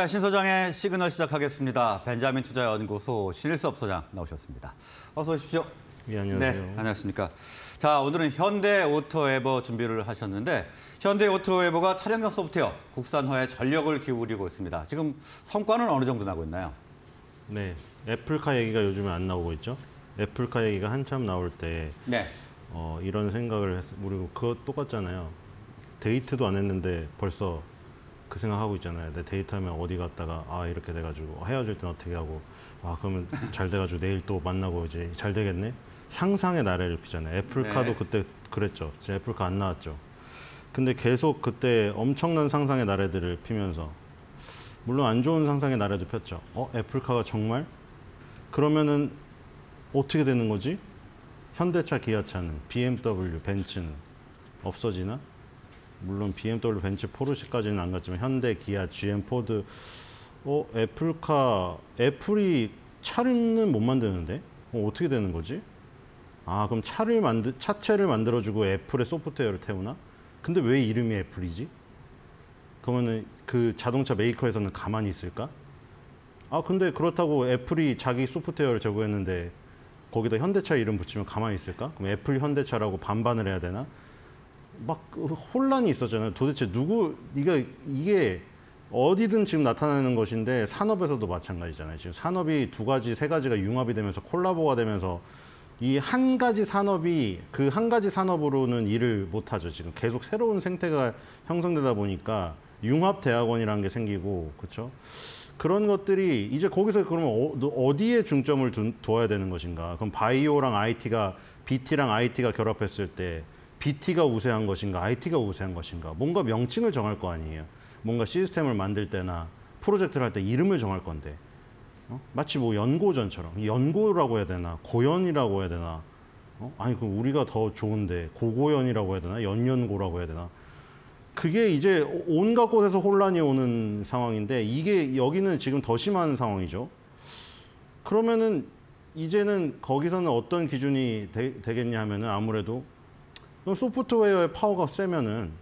네, 신 소장의 시그널 시작하겠습니다. 벤자민 투자연구소 신일섭 소장 나오셨습니다. 어서 오십시오. 네, 안녕하세요. 네, 안녕하십니까. 자, 오늘은 현대 오토에버 준비를 하셨는데 현대 오토에버가 차량용 소프트웨어 국산화에 전력을 기울이고 있습니다. 지금 성과는 어느 정도 나고 있나요? 네, 애플카 얘기가 요즘에 안 나오고 있죠. 애플카 얘기가 한참 나올 때 네. 어, 이런 생각을 했, 그리고 그거 똑같잖아요. 데이트도 안 했는데 벌써 그 생각하고 있잖아요. 내 데이트하면 어디 갔다가 아 이렇게 돼가지고 아, 헤어질 땐 어떻게 하고 아 그러면 잘 돼가지고 내일 또 만나고 이제 잘 되겠네. 상상의 나래를 피잖아요. 애플카도 네. 그때 그랬죠. 제 애플카 안 나왔죠. 근데 계속 그때 엄청난 상상의 나래들을 피면서 물론 안 좋은 상상의 나래도 폈죠. 어 애플카가 정말 그러면은 어떻게 되는 거지? 현대차, 기아차는 BMW, 벤츠는 없어지나? 물론 BMW, 벤츠, 포르쉐까지는 안 갔지만 현대, 기아, GM, 포드, 어 애플카 애플이 차는 못 만드는데 어, 어떻게 되는 거지? 아 그럼 차를 만드 차체를 만들어주고 애플의 소프트웨어를 태우나? 근데 왜 이름이 애플이지? 그러면은 그 자동차 메이커에서는 가만히 있을까? 아 근데 그렇다고 애플이 자기 소프트웨어를 제공했는데 거기다 현대차 이름 붙이면 가만히 있을까? 그럼 애플 현대차라고 반반을 해야 되나? 막 그 혼란이 있었잖아요. 도대체 누구 이게 이게 어디든 지금 나타나는 것인데 산업에서도 마찬가지잖아요. 지금 산업이 두 가지, 세 가지가 융합이 되면서 콜라보가 되면서 이 한 가지 산업이 그 한 가지 산업으로는 일을 못 하죠. 지금 계속 새로운 생태가 형성되다 보니까 융합 대학원이라는 게 생기고 그렇죠. 그런 것들이 이제 거기서 그러면 어, 디에 중점을 두, 둬야 되는 것인가? 그럼 바이오랑 IT가 BT랑 IT가 결합했을 때 BT가 우세한 것인가 IT가 우세한 것인가 뭔가 명칭을 정할 거 아니에요. 뭔가 시스템을 만들 때나 프로젝트를 할 때 이름을 정할 건데 어? 마치 뭐 연고전처럼 연고라고 해야 되나 고연이라고 해야 되나 어? 아니 그 우리가 더 좋은데 고고연이라고 해야 되나 연연고라고 해야 되나 그게 이제 온갖 곳에서 혼란이 오는 상황인데 이게 여기는 지금 더 심한 상황이죠. 그러면은 이제는 거기서는 어떤 기준이 되, 겠냐 하면은 아무래도 그럼 소프트웨어의 파워가 세면은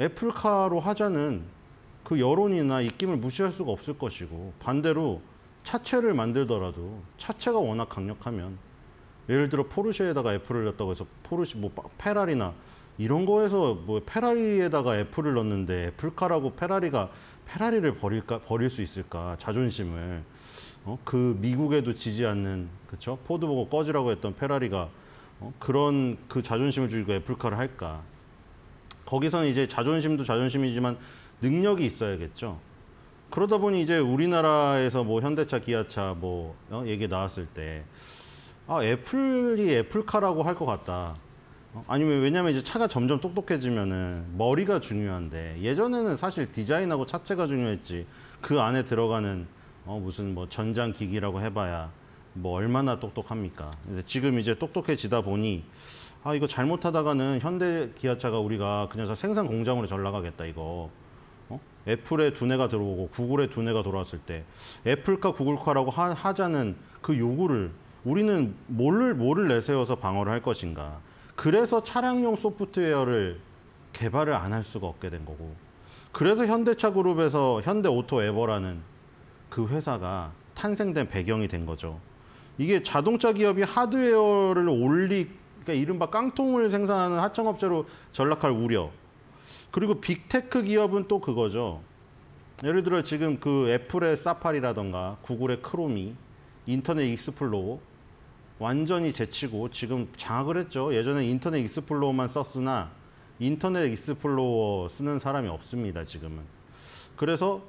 애플카로 하자는 그 여론이나 입김을 무시할 수가 없을 것이고 반대로 차체를 만들더라도 차체가 워낙 강력하면 예를 들어 포르쉐에다가 애플을 넣었다고 해서 포르쉐 뭐 페라리나 이런 거에서 뭐 페라리에다가 애플을 넣는데 애플카라고 페라리가 페라리를 버릴까 버릴 수 있을까 자존심을 어? 그 미국에도 지지 않는 그쵸 포드 보고 꺼지라고 했던 페라리가 어? 그런 그 자존심을 주고 애플카를 할까? 거기서는 이제 자존심도 자존심이지만 능력이 있어야겠죠. 그러다 보니 이제 우리나라에서 뭐 현대차, 기아차 뭐 어? 얘기 나왔을 때 아, 애플이 애플카라고 할 것 같다. 어? 아니면 왜냐면 이제 차가 점점 똑똑해지면은 머리가 중요한데 예전에는 사실 디자인하고 차체가 중요했지 그 안에 들어가는 어, 무슨 뭐 전장 기기라고 해봐야 뭐 얼마나 똑똑합니까? 근데 지금 이제 똑똑해지다 보니 아 이거 잘못하다가는 현대 기아차가 우리가 그냥 생산 공장으로 전락하겠다 이거 어? 애플의 두뇌가 들어오고 구글의 두뇌가 돌아왔을 때 애플카 구글카라고 하, 자는그 요구를 우리는 뭐를 뭐를 내세워서 방어를 할 것인가 그래서 차량용 소프트웨어를 개발을 안 할 수가 없게 된 거고 그래서 현대차 그룹에서 현대 오토 에버라는 그 회사가 탄생된 배경이 된 거죠. 이게 자동차 기업이 하드웨어를 올리, 그러니까 이른바 깡통을 생산하는 하청업체로 전락할 우려. 그리고 빅테크 기업은 또 그거죠. 예를 들어 지금 그 애플의 사파리라던가 구글의 크롬이 인터넷 익스플로어 완전히 제치고 지금 장악을 했죠. 예전에 인터넷 익스플로어만 썼으나 인터넷 익스플로어 쓰는 사람이 없습니다. 지금은. 그래서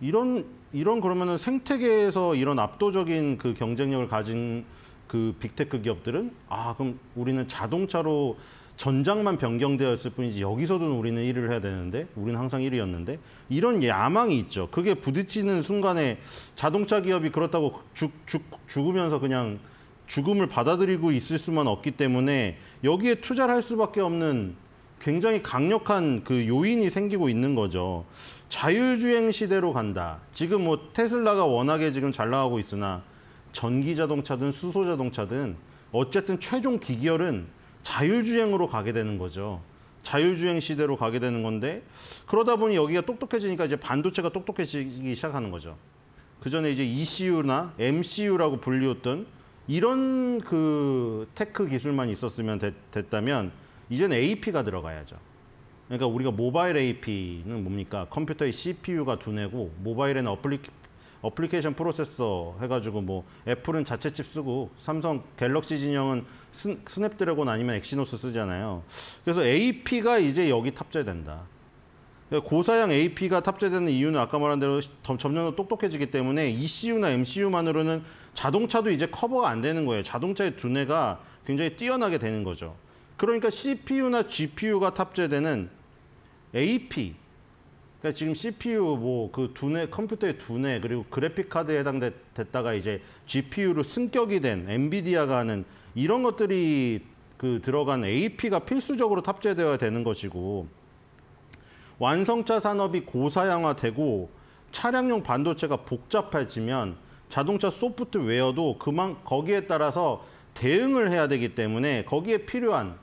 이런 이런 그러면은 생태계에서 이런 압도적인 그 경쟁력을 가진 그 빅테크 기업들은 아 그럼 우리는 자동차로 전장만 변경되었을 뿐이지 여기서도 우리는 1위를 해야 되는데 우리는 항상 1위였는데 이런 야망이 있죠. 그게 부딪히는 순간에 자동차 기업이 그렇다고 죽, 죽, 죽으면서 그냥 죽음을 받아들이고 있을 수만 없기 때문에 여기에 투자를 할 수밖에 없는 굉장히 강력한 그 요인이 생기고 있는 거죠. 자율주행 시대로 간다. 지금 뭐 테슬라가 워낙에 지금 잘 나가고 있으나 전기 자동차든 수소 자동차든 어쨌든 최종 기결은 자율주행으로 가게 되는 거죠. 자율주행 시대로 가게 되는 건데 그러다 보니 여기가 똑똑해지니까 이제 반도체가 똑똑해지기 시작하는 거죠. 그 전에 이제 ECU나 MCU라고 불리웠던 이런 그 테크 기술만 있었으면 됐, 다면 이제는 AP가 들어가야죠. 그러니까 우리가 모바일 AP는 뭡니까? 컴퓨터의 CPU가 두뇌고 모바일에는 어플리, 어플리케이션 프로세서 해가지고 뭐 애플은 자체 칩 쓰고 삼성 갤럭시 진영은 스, 냅드래곤 아니면 엑시노스 쓰잖아요. 그래서 AP가 이제 여기 탑재된다. 그러니까 고사양 AP가 탑재되는 이유는 아까 말한 대로 점점 더 똑똑해지기 때문에 ECU나 MCU만으로는 자동차도 이제 커버가 안 되는 거예요. 자동차의 두뇌가 굉장히 뛰어나게 되는 거죠. 그러니까 CPU나 GPU가 탑재되는 AP, 그러니까 지금 CPU 뭐 그 두뇌 컴퓨터의 두뇌 그리고 그래픽 카드에 해당됐다가 이제 GPU로 승격이 된 엔비디아가 하는 이런 것들이 그 들어간 AP가 필수적으로 탑재되어야 되는 것이고 완성차 산업이 고사양화되고 차량용 반도체가 복잡해지면 자동차 소프트웨어도 그만 거기에 따라서 대응을 해야 되기 때문에 거기에 필요한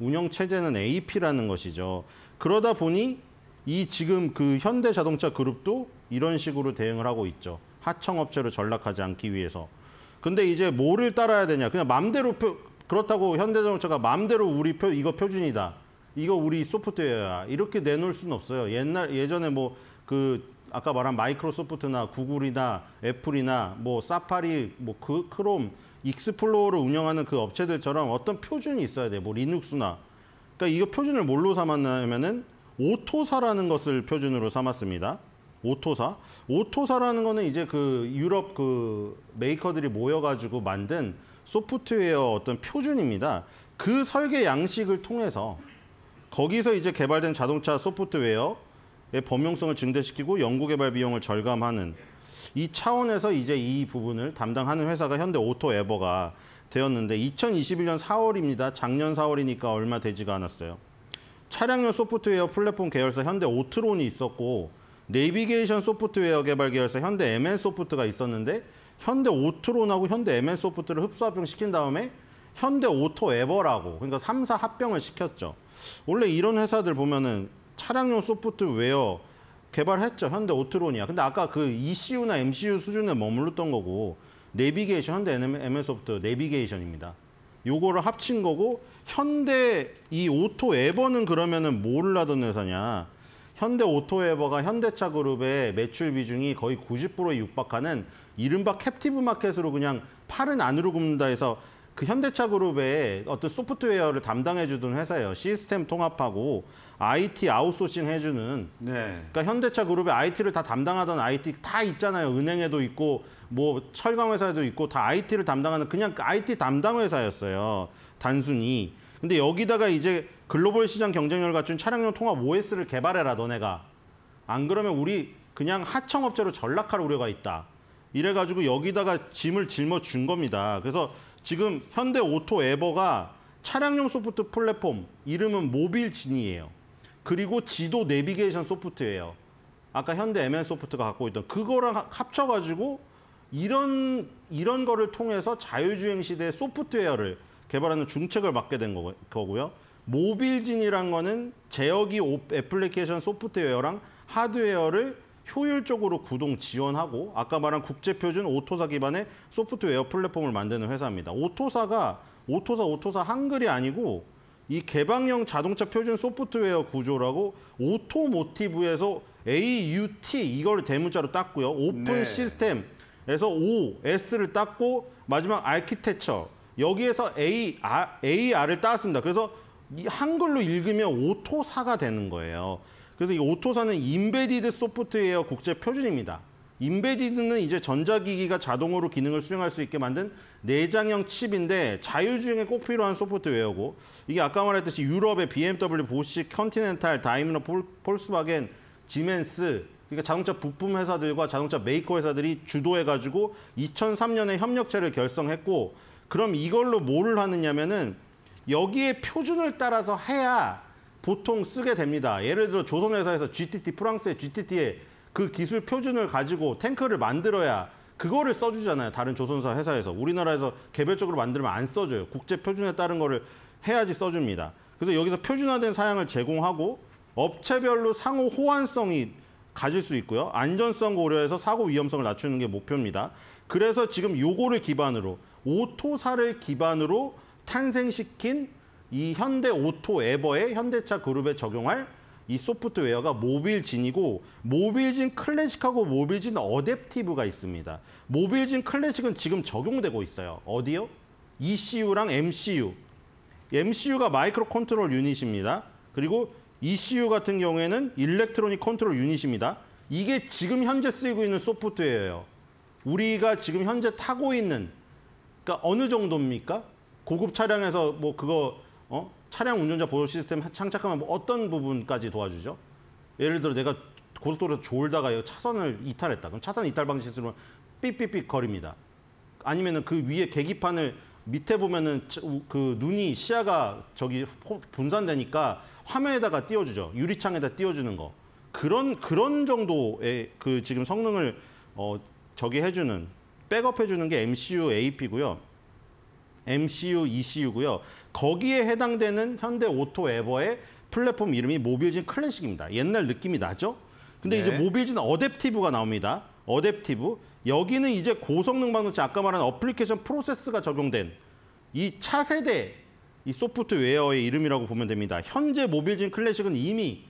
운영 체제는 AP라는 것이죠. 그러다 보니 이 지금 그 현대자동차 그룹도 이런 식으로 대응을 하고 있죠. 하청업체로 전락하지 않기 위해서. 근데 이제 뭐를 따라야 되냐? 그냥 맘대로 표, 그렇다고 현대자동차가 맘대로 우리 표 이거 표준이다. 이거 우리 소프트웨어야. 이렇게 내놓을 수는 없어요. 옛날 예전에 뭐 그 아까 말한 마이크로소프트나 구글이나 애플이나 뭐 사파리 뭐 그 크롬 익스플로어를 운영하는 그 업체들처럼 어떤 표준이 있어야 돼요. 뭐 리눅스나. 그러니까 이거 표준을 뭘로 삼았냐면은 오토사라는 것을 표준으로 삼았습니다. 오토사. 오토사라는 거는 이제 그 유럽 그 메이커들이 모여가지고 만든 소프트웨어 어떤 표준입니다. 그 설계 양식을 통해서 거기서 이제 개발된 자동차 소프트웨어의 범용성을 증대시키고 연구 개발 비용을 절감하는 이 차원에서 이제 이 부분을 담당하는 회사가 현대 오토 에버가 되었는데 2021년 4월입니다. 작년 4월이니까 얼마 되지가 않았어요. 차량용 소프트웨어 플랫폼 계열사 현대 오트론이 있었고 내비게이션 소프트웨어 개발 계열사 현대 MN 소프트가 있었는데 현대 오트론하고 현대 MN 소프트를 흡수 합병시킨 다음에 현대 오토 에버라고 그러니까 3사 합병을 시켰죠. 원래 이런 회사들 보면은 차량용 소프트웨어 개발했죠. 현대 오트론이야. 근데 아까 그 ECU나 MCU 수준에 머물렀던 거고 내비게이션 현대 MS 소프트 내비게이션입니다. 요거를 합친 거고 현대 이 오토 에버는 그러면은 뭐를 하던 회사냐? 현대 오토 에버가 현대차 그룹의 매출 비중이 거의 90%에 육박하는 이른바 캡티브 마켓으로 그냥 팔은 안으로 굽는다 해서 그 현대차 그룹의 어떤 소프트웨어를 담당해 주던 회사예요. 시스템 통합하고 IT 아웃소싱 해주는 네. 그러니까 현대차 그룹의 IT를 다 담당하던 IT 다 있잖아요. 은행에도 있고 뭐 철강 회사에도 있고 다 IT를 담당하는 그냥 IT 그 담당 회사였어요. 단순히. 근데 여기다가 이제 글로벌 시장 경쟁력을 갖춘 차량용 통합 OS를 개발해라 너네가. 안 그러면 우리 그냥 하청업체로 전락할 우려가 있다. 이래가지고 여기다가 짐을 짊어준 겁니다. 그래서 지금 현대 오토 에버가 차량용 소프트 플랫폼 이름은 모빌 진이에요. 그리고 지도 내비게이션 소프트웨어. 아까 현대 MN 소프트가 갖고 있던 그거랑 합쳐가지고 이런 이런 거를 통해서 자율주행 시대의 소프트웨어를 개발하는 중책을 맡게 된 거, 거고요. 모빌진이란 거는 제어기 애플리케이션 소프트웨어랑 하드웨어를 효율적으로 구동 지원하고 아까 말한 국제표준 오토사 기반의 소프트웨어 플랫폼을 만드는 회사입니다. 오토사가 오토사 오토사 한글이 아니고 이 개방형 자동차 표준 소프트웨어 구조라고 오토모티브에서 AUT 이걸 대문자로 땄고요. 오픈 네. 시스템에서 O, S를 땄고 마지막 아키텍처 여기에서 A, R, 아, AR을 땄습니다 그래서 이 한글로 읽으면 오토사가 되는 거예요. 그래서 이 오토사는 인베디드 소프트웨어 국제 표준입니다. 인베디드는 이제 전자기기가 자동으로 기능을 수행할 수 있게 만든 내장형 칩인데 자율주행에 꼭 필요한 소프트웨어고 이게 아까 말했듯이 유럽의 BMW, 보시, 컨티넨탈, 다이러 폴, 폴스바겐, 지멘스 그러니까 자동차 부품 회사들과 자동차 메이커 회사들이 주도해가지고 2003년에 협력체를 결성했고 그럼 이걸로 뭘 하느냐면은 여기에 표준을 따라서 해야 보통 쓰게 됩니다. 예를 들어 조선회사에서 GTT 프랑스의 GTT에 그 기술 표준을 가지고 탱크를 만들어야 그거를 써주잖아요. 다른 조선사 회사에서. 우리나라에서 개별적으로 만들면 안 써줘요. 국제 표준에 따른 거를 해야지 써줍니다. 그래서 여기서 표준화된 사양을 제공하고 업체별로 상호 호환성이 가질 수 있고요. 안전성 고려해서 사고 위험성을 낮추는 게 목표입니다. 그래서 지금 요거를 기반으로 오토사를 기반으로 탄생시킨 이 현대 오토 에버의 현대차 그룹에 적용할 이 소프트웨어가 모빌진이고 모빌진 클래식하고 모빌진 어댑티브가 있습니다. 모빌진 클래식은 지금 적용되고 있어요. 어디요? ECU랑 MCU. MCU가 마이크로 컨트롤 유닛입니다. 그리고 ECU 같은 경우에는 일렉트로닉 컨트롤 유닛입니다. 이게 지금 현재 쓰이고 있는 소프트웨어예요. 우리가 지금 현재 타고 있는 그러니까 어느 정도입니까? 고급 차량에서 뭐 그거 어? 차량 운전자 보호 시스템 장착하면 뭐 어떤 부분까지 도와주죠? 예를 들어 내가 고속도로에서 졸다가 차선을 이탈했다. 그럼 차선 이탈 방지 시스템은 삐삐삐 거립니다. 아니면은 그 위에 계기판을 밑에 보면은 그 눈이 시야가 저기 분산되니까 화면에다가 띄워주죠. 유리창에다 띄워주는 거. 그런 그런 정도의 그 지금 성능을 어 저기 해주는 백업해주는 게 MCU AP고요. MCU, ECU고요. 거기에 해당되는 현대 오토 에버의 플랫폼 이름이 모빌진 클래식입니다. 옛날 느낌이 나죠? 근데 네. 이제 모빌진 어댑티브가 나옵니다. 어댑티브. 여기는 이제 고성능 반도체 아까 말한 어플리케이션 프로세스가 적용된 이 차세대 이 소프트웨어의 이름이라고 보면 됩니다. 현재 모빌진 클래식은 이미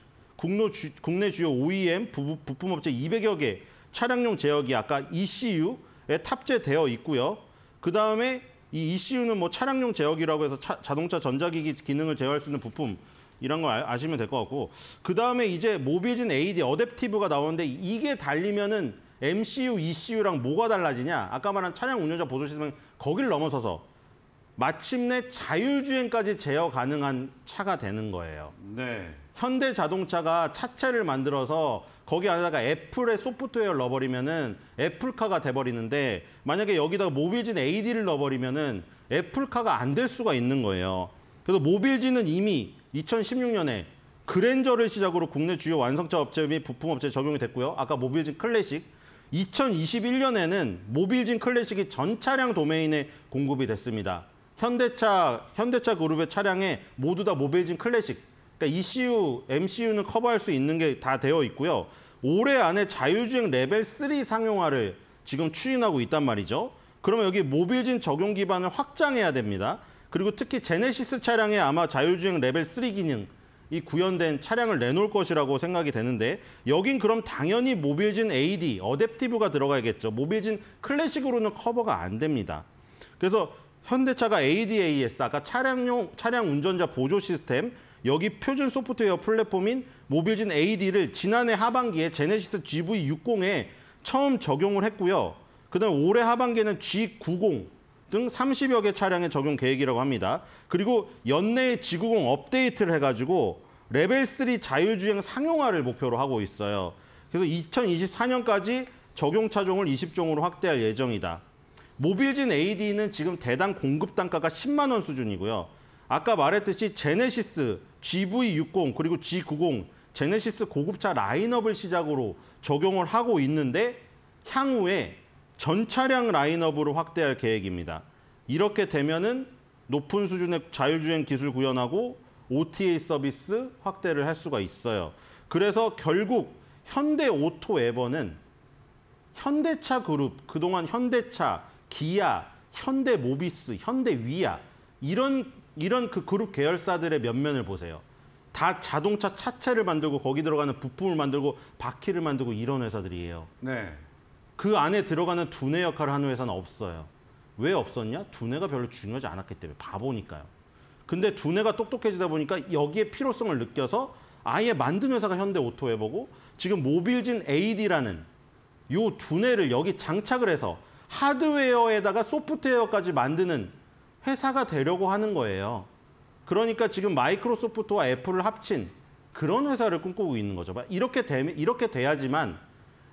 주, 국내 주요 OEM 부, 부품업체 200여 개 차량용 제어기 아까 ECU에 탑재되어 있고요. 그 다음에 이 ECU는 뭐 차량용 제어기라고 해서 차, 자동차 전자기기 기능을 제어할 수 있는 부품 이런 거 아, 아시면 될 것 같고 그 다음에 이제 모빌진 AD 어댑티브가 나오는데 이게 달리면은 MCU, ECU랑 뭐가 달라지냐? 아까 말한 차량 운전자 보조 시스템은 거를 넘어서서 마침내 자율주행까지 제어 가능한 차가 되는 거예요. 네. 현대 자동차가 차체를 만들어서 거기 안에다가 애플의 소프트웨어를 넣어버리면은 애플카가 돼버리는데 만약에 여기다가 모빌진 AD를 넣어버리면은 애플카가 안 될 수가 있는 거예요. 그래서 모빌진은 이미 2016년에 그랜저를 시작으로 국내 주요 완성차 업체 및 부품업체에 적용이 됐고요. 아까 모빌진 클래식 2021년에는 모빌진 클래식이 전 차량 도메인에 공급이 됐습니다. 현대차 현대차 그룹의 차량에 모두 다 모빌진 클래식 그러니까 ECU, MCU는 커버할 수 있는 게 다 되어 있고요. 올해 안에 자율주행 레벨 3 상용화를 지금 추진하고 있단 말이죠. 그러면 여기 모빌진 적용 기반을 확장해야 됩니다. 그리고 특히 제네시스 차량에 아마 자율주행 레벨 3 기능 이 구현된 차량을 내놓을 것이라고 생각이 되는데 여긴 그럼 당연히 모빌진 AD, 어댑티브가 들어가야겠죠. 모빌진 클래식으로는 커버가 안 됩니다. 그래서 현대차가 ADAS, 아까 차량용 차량 운전자 보조 시스템 여기 표준 소프트웨어 플랫폼인 모빌진 AD를 지난해 하반기에 제네시스 GV60에 처음 적용을 했고요. 그다음 올해 하반기에는 G90 등 30여 개차량에 적용 계획이라고 합니다. 그리고 연내에 G90 업데이트를 해가지고 레벨 3 자율주행 상용화를 목표로 하고 있어요. 그래서 2024년까지 적용 차종을 20종으로 확대할 예정이다. 모빌진 AD는 지금 대당 공급 단가가 10만 원 수준이고요. 아까 말했듯이 제네시스, GV60 그리고 G90 제네시스 고급차 라인업을 시작으로 적용을 하고 있는데 향후에 전차량 라인업으로 확대할 계획입니다. 이렇게 되면은 높은 수준의 자율주행 기술 구현하고 OTA 서비스 확대를 할 수가 있어요. 그래서 결국 현대 오토 에버는 현대차 그룹, 그동안 현대차, 기아, 현대 모비스, 현대 위아 이런 이런 그 그룹 계열사들의 면면을 보세요. 다 자동차 차체를 만들고 거기 들어가는 부품을 만들고 바퀴를 만들고 이런 회사들이에요. 네. 그 안에 들어가는 두뇌 역할을 하는 회사는 없어요. 왜 없었냐? 두뇌가 별로 중요하지 않았기 때문에 바보니까요. 근데 두뇌가 똑똑해지다 보니까 여기에 필요성을 느껴서 아예 만든 회사가 현대 오토웨버고 지금 모빌진 AD라는 요 두뇌를 여기 장착을 해서 하드웨어에다가 소프트웨어까지 만드는 회사가 되려고 하는 거예요. 그러니까 지금 마이크로소프트와 애플을 합친 그런 회사를 꿈꾸고 있는 거죠. 이렇게 되 이렇게 돼야지만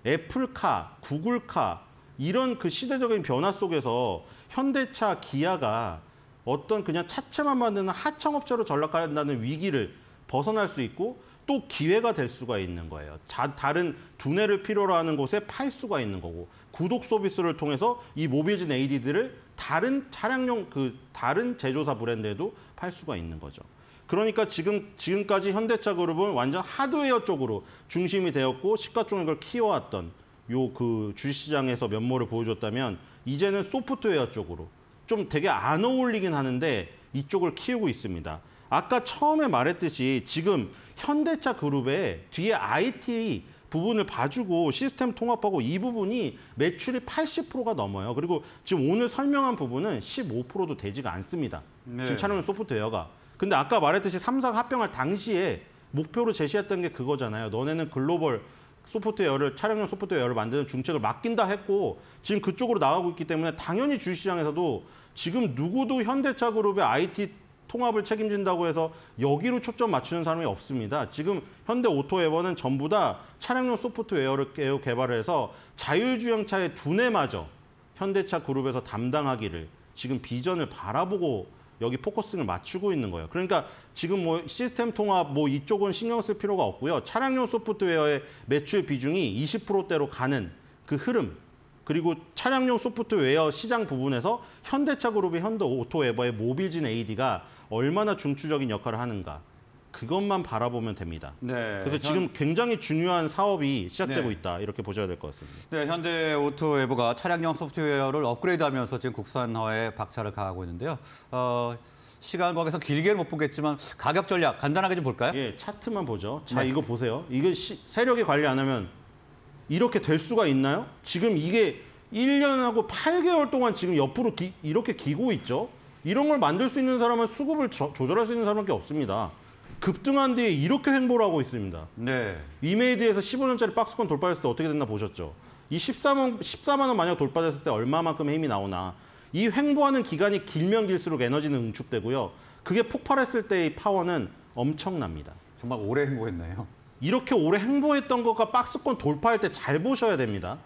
애플카, 구글카 이런 그 시대적인 변화 속에서 현대차, 기아가 어떤 그냥 차체만 만드는 하청업체로 전락한다는 위기를 벗어날 수 있고 또 기회가 될 수가 있는 거예요. 자, 다른 두뇌를 필요로 하는 곳에 팔 수가 있는 거고 구독 서비스를 통해서 이 모빌진 AD들을 다른 차량용 그 다른 제조사 브랜드에도 팔 수가 있는 거죠. 그러니까 지금 지금까지 현대차 그룹은 완전 하드웨어 쪽으로 중심이 되었고 시가총액을 키워왔던 요 그 주시장에서 면모를 보여줬다면 이제는 소프트웨어 쪽으로 좀 되게 안 어울리긴 하는데 이쪽을 키우고 있습니다. 아까 처음에 말했듯이 지금 현대차 그룹에 뒤에 IT 부분을 봐주고 시스템 통합하고 이 부분이 매출이 80%가 넘어요. 그리고 지금 오늘 설명한 부분은 15%도 되지가 않습니다. 네. 지금 촬영용 소프트웨어가. 근데 아까 말했듯이 삼성 합병할 당시에 목표로 제시했던 게 그거잖아요. 너네는 글로벌 소프트웨어를 촬영용 소프트웨어를 만드는 중책을 맡긴다 했고 지금 그쪽으로 나가고 있기 때문에 당연히 주식시장에서도 지금 누구도 현대차 그룹의 IT 통합을 책임진다고 해서 여기로 초점 맞추는 사람이 없습니다. 지금 현대 오토에버는 전부 다 차량용 소프트웨어를 개발을 해서 자율주행차의 두뇌마저 현대차 그룹에서 담당하기를 지금 비전을 바라보고 여기 포커스를 맞추고 있는 거예요. 그러니까 지금 뭐 시스템 통합 뭐 이쪽은 신경 쓸 필요가 없고요. 차량용 소프트웨어의 매출 비중이 20%대로 가는 그 흐름 그리고 차량용 소프트웨어 시장 부분에서 현대차그룹의 현대 오토웨버의 모빌진 AD가 얼마나 중추적인 역할을 하는가 그것만 바라보면 됩니다. 네, 그래서 지금 굉장히 중요한 사업이 시작되고 네. 있다 이렇게 보셔야 될 것 같습니다. 네, 현대 오토웨버가 차량용 소프트웨어를 업그레이드하면서 지금 국산화에 박차를 가하고 있는데요. 어... 시간 관계서 길게는 못 보겠지만 가격 전략 간단하게 좀 볼까요? 예, 차트만 보죠. 자, 네. 이거 보세요. 이거 시, 세력이 관리 안 하면 이렇게 될 수가 있나요? 지금 이게 1년하고 8개월 동안 지금 옆으로 기, 이렇게 기고 있죠. 이런 걸 만들 수 있는 사람은 수급을 조, 절할수 있는 사람밖에 없습니다. 급등한 뒤에 이렇게 횡보를 하고 있습니다. 네. 이메이드에서 15년짜리 박스권 돌파했을 때 어떻게 됐나 보셨죠? 이 13원, 14만 원 만약 돌파됐을 때 얼마만큼 힘이 나오나. 이 횡보하는 기간이 길면 길수록 에너지는 응축되고요. 그게 폭발했을 때의 파워는 엄청납니다. 정말 오래 횡보했나요? 이렇게 오래 행보했던 것과 박스권 돌파할 때 잘 보셔야 됩니다.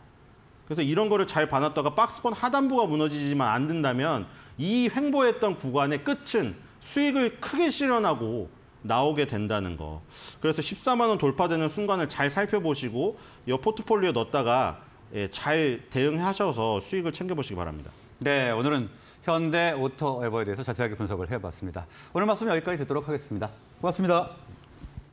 그래서 이런 거를 잘 봐놨다가 박스권 하단부가 무너지지만 안된다면이 횡보했던 구간의 끝은 수익을 크게 실현하고 나오게 된다는 거. 그래서 14만 원 돌파되는 순간을 잘 살펴보시고 이포트폴리오 넣었다가 예, 잘 대응하셔서 수익을 챙겨보시기 바랍니다. 네, 오늘은 현대 오토 에버에 대해서 자세하게 분석을 해봤습니다. 오늘 말씀 여기까지 듣도록 하겠습니다. 고맙습니다.